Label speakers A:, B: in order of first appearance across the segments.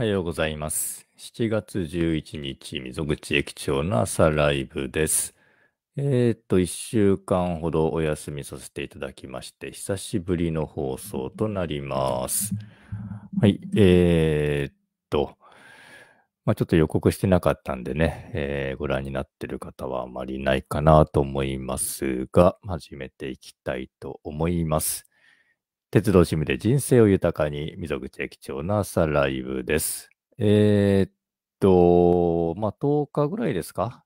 A: おはようございます。7月11日、溝口駅長の朝ライブです。えー、っと、1週間ほどお休みさせていただきまして、久しぶりの放送となります。はい、えー、っと、まあ、ちょっと予告してなかったんでね、えー、ご覧になってる方はあまりないかなと思いますが、始めていきたいと思います。鉄道趣味で人生を豊かに、溝口駅長の朝ライブです。えー、っと、まあ、10日ぐらいですか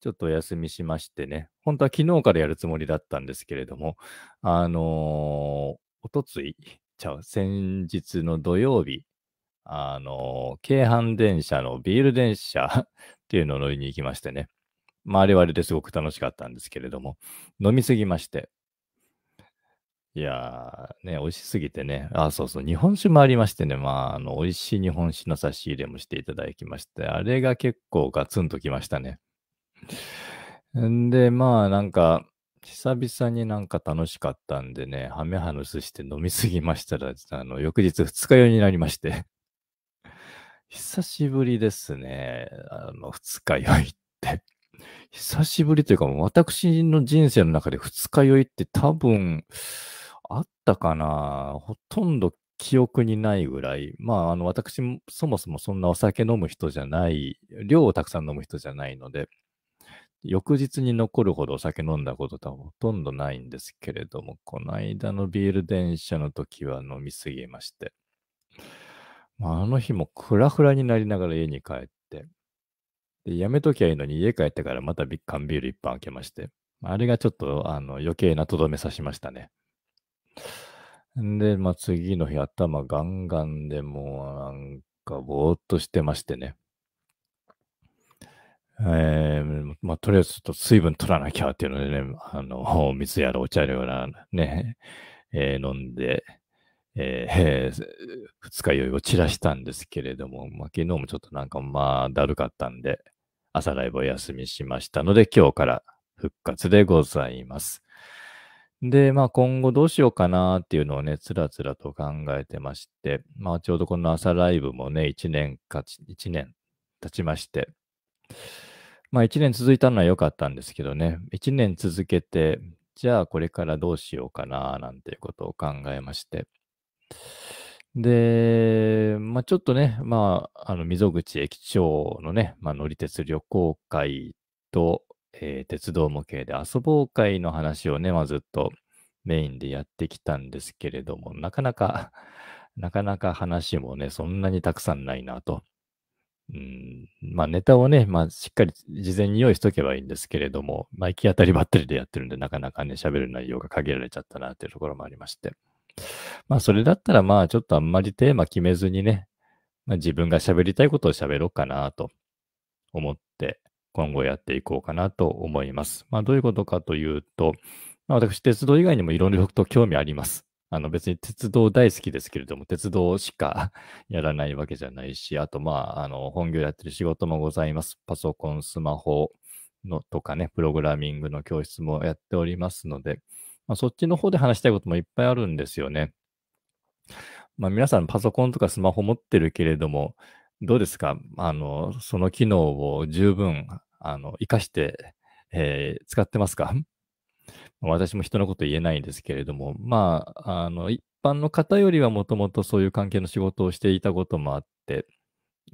A: ちょっとお休みしましてね、本当は昨日からやるつもりだったんですけれども、あのー、おとつい、ちゃう、先日の土曜日、あのー、京阪電車のビール電車 っていうのを乗りに行きましてね、まあ、あれはあれですごく楽しかったんですけれども、飲みすぎまして、いやー、ね、美味しすぎてね。あ、そうそう、日本酒もありましてね、まあ、あの、美味しい日本酒の差し入れもしていただきまして、あれが結構ガツンときましたね。んで、まあ、なんか、久々になんか楽しかったんでね、ハメハヌスして飲みすぎましたら、あの、翌日二日酔いになりまして 久しぶりですね、あの、二日酔いって久しぶりというか、もう私の人生の中で二日酔いって多分、あったかなほとんど記憶にないぐらい、まあ、あの、私もそもそもそんなお酒飲む人じゃない、量をたくさん飲む人じゃないので、翌日に残るほどお酒飲んだこととはほとんどないんですけれども、この間のビール電車の時は飲みすぎまして、まあ、あの日もフラフラになりながら家に帰って、でやめときゃいいのに家帰ってからまたビッカンビール一本開けまして、あれがちょっとあの余計なとどめさしましたね。で、まあ、次の日頭ガンガンでもうなんかぼーっとしてましてね。えー、まあ、とりあえずちょっと水分取らなきゃっていうのでね、あの、水やらお茶やらね、えー、飲んで、えー、二日酔いを散らしたんですけれども、まあ、昨日もちょっとなんかまあだるかったんで、朝ライブお休みしましたので、今日から復活でございます。で、まあ今後どうしようかなっていうのをね、つらつらと考えてまして、まあちょうどこの朝ライブもね、1年か、1年経ちまして、まあ1年続いたのは良かったんですけどね、1年続けて、じゃあこれからどうしようかななんていうことを考えまして、で、まあちょっとね、まあ、あの溝口駅長のね、まあ乗り鉄旅行会と、えー、鉄道模型で遊ぼう会の話をね、まあ、ずっとメインでやってきたんですけれども、なかなか、なかなか話もね、そんなにたくさんないなと。うん、まあネタをね、まあしっかり事前に用意しとけばいいんですけれども、まあ行き当たりばったりでやってるんで、なかなかね、喋る内容が限られちゃったなというところもありまして。まあそれだったらまあちょっとあんまりテーマ決めずにね、まあ、自分が喋りたいことを喋ろうかなと思って、今後やっていこうかなと思います。まあ、どういうことかというと、まあ、私、鉄道以外にもいろいろと興味あります。あの別に鉄道大好きですけれども、鉄道しかやらないわけじゃないし、あとまあ、あの本業やってる仕事もございます。パソコン、スマホのとかね、プログラミングの教室もやっておりますので、まあ、そっちの方で話したいこともいっぱいあるんですよね。まあ、皆さんパソコンとかスマホ持ってるけれども、どうですかあの、その機能を十分あの、生かして、えー、使ってますか 私も人のこと言えないんですけれども、まあ、あの、一般の方よりはもともとそういう関係の仕事をしていたこともあって、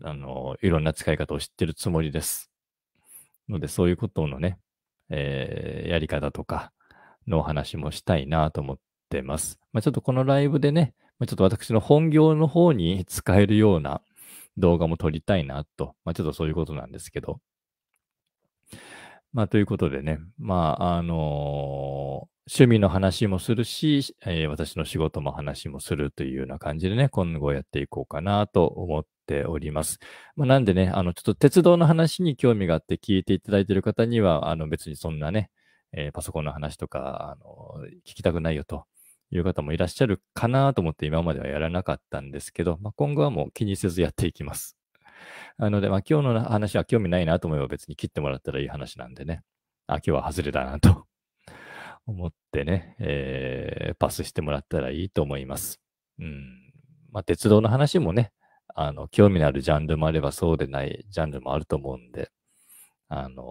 A: あの、いろんな使い方を知ってるつもりです。ので、そういうことのね、えー、やり方とかのお話もしたいなと思ってます。まあ、ちょっとこのライブでね、まちょっと私の本業の方に使えるような動画も撮りたいなと、まあ、ちょっとそういうことなんですけど、まあ、ということでね、まあ、あのー、趣味の話もするし、えー、私の仕事も話もするというような感じでね、今後やっていこうかなと思っております。まあ、なんでね、あの、ちょっと鉄道の話に興味があって聞いていただいている方には、あの、別にそんなね、えー、パソコンの話とか、あの、聞きたくないよという方もいらっしゃるかなと思って今まではやらなかったんですけど、まあ、今後はもう気にせずやっていきます。なので、まあ、今日の話は興味ないなと思えば別に切ってもらったらいい話なんでね。あ、今日は外れだなと 思ってね、えー、パスしてもらったらいいと思います。うん。まあ、鉄道の話もね、あの、興味のあるジャンルもあればそうでないジャンルもあると思うんで、あの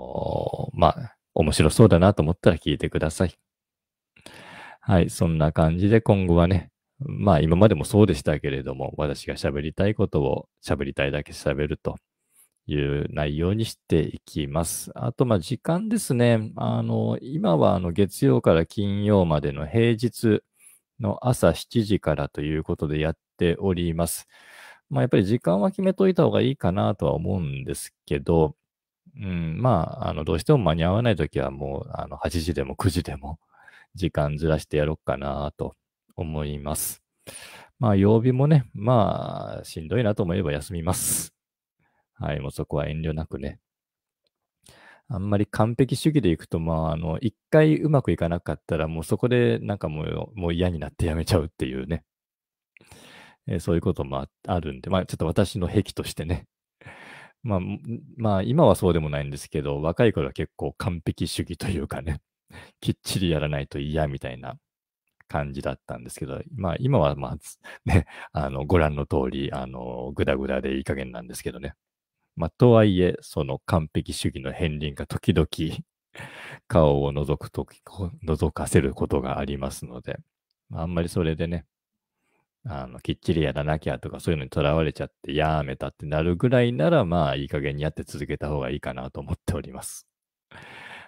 A: ー、まあ、面白そうだなと思ったら聞いてください。はい、そんな感じで今後はね、まあ今までもそうでしたけれども、私が喋りたいことを喋りたいだけ喋るという内容にしていきます。あと、まあ時間ですね。あの、今はあの月曜から金曜までの平日の朝7時からということでやっております。まあやっぱり時間は決めといた方がいいかなとは思うんですけど、うん、まあ、あの、どうしても間に合わないときはもう、あの、8時でも9時でも時間ずらしてやろうかなと思います。まあ、曜日もね、まあ、しんどいなと思えば休みます。はい、もうそこは遠慮なくね。あんまり完璧主義でいくと、まあ、あの、一回うまくいかなかったら、もうそこでなんかもうもう嫌になってやめちゃうっていうね。えー、そういうこともあるんで、まあ、ちょっと私の癖としてね。まあ、まあ、今はそうでもないんですけど、若い頃は結構完璧主義というかね、きっちりやらないと嫌みたいな感じだったんですけど、まあ今はまあ、ね、あの、ご覧の通り、あの、ぐだぐだでいい加減なんですけどね。まあとはいえ、その完璧主義の片鱗が時々 顔を覗くとき、覗かせることがありますので、あんまりそれでね、あの、きっちりやらなきゃとかそういうのにとらわれちゃってやめたってなるぐらいなら、まあいい加減にやって続けた方がいいかなと思っております。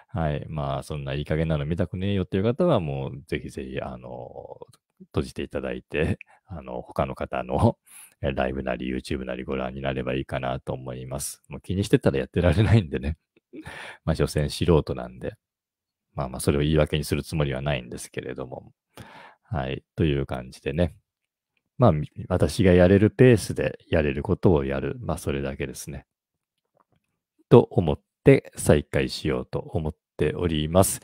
A: はい。まあ、そんないい加減なの見たくねえよっていう方は、もう、ぜひぜひ、あの、閉じていただいて、あの、他の方の ライブなり YouTube なりご覧になればいいかなと思います。もう気にしてたらやってられないんでね。まあ、所詮素人なんで。まあまあ、それを言い訳にするつもりはないんですけれども。はい。という感じでね。まあ、私がやれるペースでやれることをやる。まあ、それだけですね。と思っって再開しようと思っております。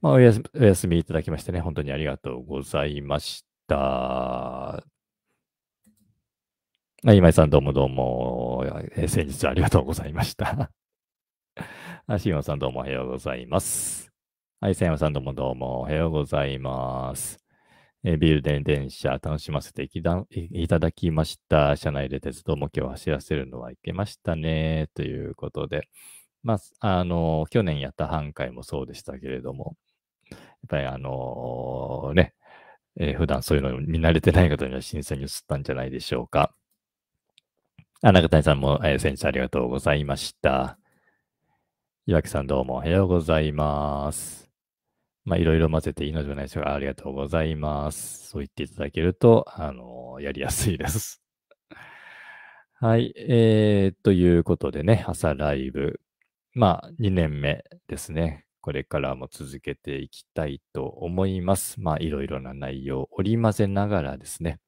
A: まあ、おやお休みいただきましてね、本当にありがとうございました。今井さんどうもどうも、えー、先日ありがとうございました。あ、しおさんどうもおはようございます。はい、せ山さんどうもどうもおはようございます。えー、ビルで電車楽しませていただきました。車内で鉄道も今日走らせるのはいけましたね。ということで。まあ、あの、去年やった半回もそうでしたけれども、やっぱりあのー、ね、えー、普段そういうの見慣れてない方には新鮮に移ったんじゃないでしょうか。あ、中谷さんも、えー、先日ありがとうございました。岩木さんどうもおはようございます。まあ、いろいろ混ぜていいのじゃないでしょうか。ありがとうございます。そう言っていただけると、あのー、やりやすいです。はい。えー、ということでね、朝ライブ、まあ、2年目ですね。これからも続けていきたいと思います。まあ、いろいろな内容を織り交ぜながらですね。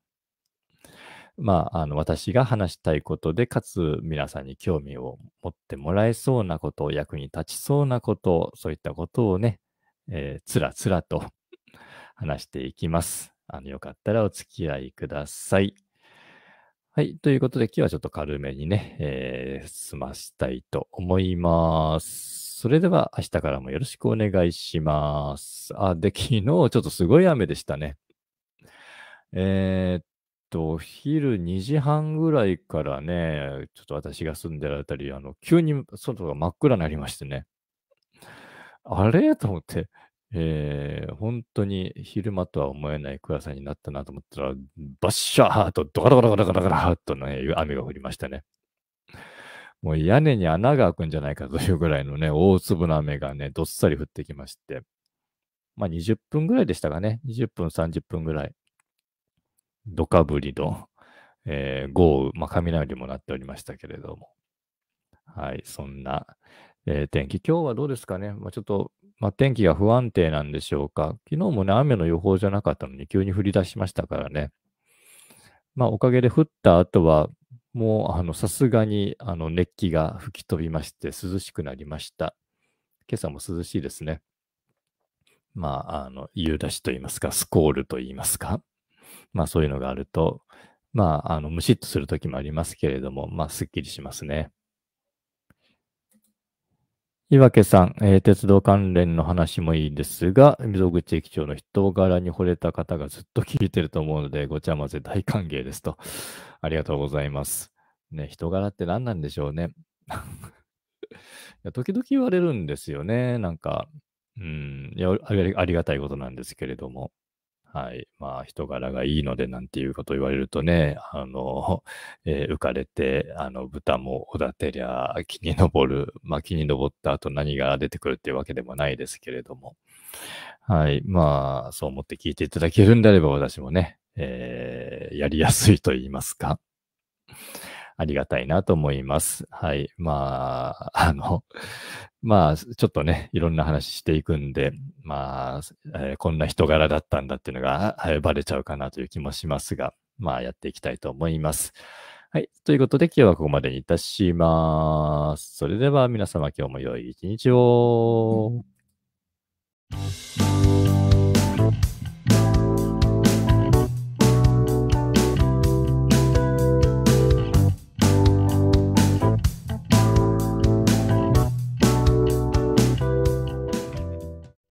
A: まあ、あの、私が話したいことで、かつ皆さんに興味を持ってもらえそうなこと、役に立ちそうなこと、そういったことをね、えー、つらつらと話していきます。あの、よかったらお付き合いください。はい。ということで、今日はちょっと軽めにね、えー、済ましたいと思います。それでは、明日からもよろしくお願いします。あ、で、昨日ちょっとすごい雨でしたね。えー、っと、昼2時半ぐらいからね、ちょっと私が住んでるあたり、あの、急に外が真っ暗になりましてね。あれと思って、えー、本当に昼間とは思えない暗さになったなと思ったら、バッシャーとドカドカドカドカドカとね、雨が降りましたね。もう屋根に穴が開くんじゃないかというぐらいのね、大粒の雨がね、どっさり降ってきまして、まあ20分ぐらいでしたかね、20分、30分ぐらい、ドカぶりの、えー、豪雨、まあ雷もなっておりましたけれども、はい、そんな、えー、天気、今日はどうですかね、まあ、ちょっとまあ、天気が不安定なんでしょうか。昨日もね、雨の予報じゃなかったのに急に降り出しましたからね。まあ、おかげで降った後は、もう、あの、さすがに、あの、熱気が吹き飛びまして、涼しくなりました。今朝も涼しいですね。まあ、あの、夕立と言いますか、スコールと言いますか。まあ、そういうのがあると、まあ、あの、むしっとするときもありますけれども、まあ、すっきりしますね。岩家さん、えー、鉄道関連の話もいいですが、溝口駅長の人柄に惚れた方がずっと聞いてると思うので、ごちゃ混ぜ大歓迎ですと。ありがとうございます。ね、人柄って何なんでしょうね。時々言われるんですよね。なんか、うん、いやありがたいことなんですけれども。はい。まあ、人柄がいいので、なんていうこと言われるとね、あの、えー、浮かれて、あの、豚もおだてりゃ、木に登る。まあ、木に登った後何が出てくるっていうわけでもないですけれども。はい。まあ、そう思って聞いていただけるんであれば、私もね、えー、やりやすいと言いますか。ありがたいなと思います。はい。まあ、あの、まあ、ちょっとね、いろんな話していくんで、まあ、えー、こんな人柄だったんだっていうのが、はい、バレちゃうかなという気もしますが、まあ、やっていきたいと思います。はい。ということで、今日はここまでにいたします。それでは皆様、今日も良い一日を。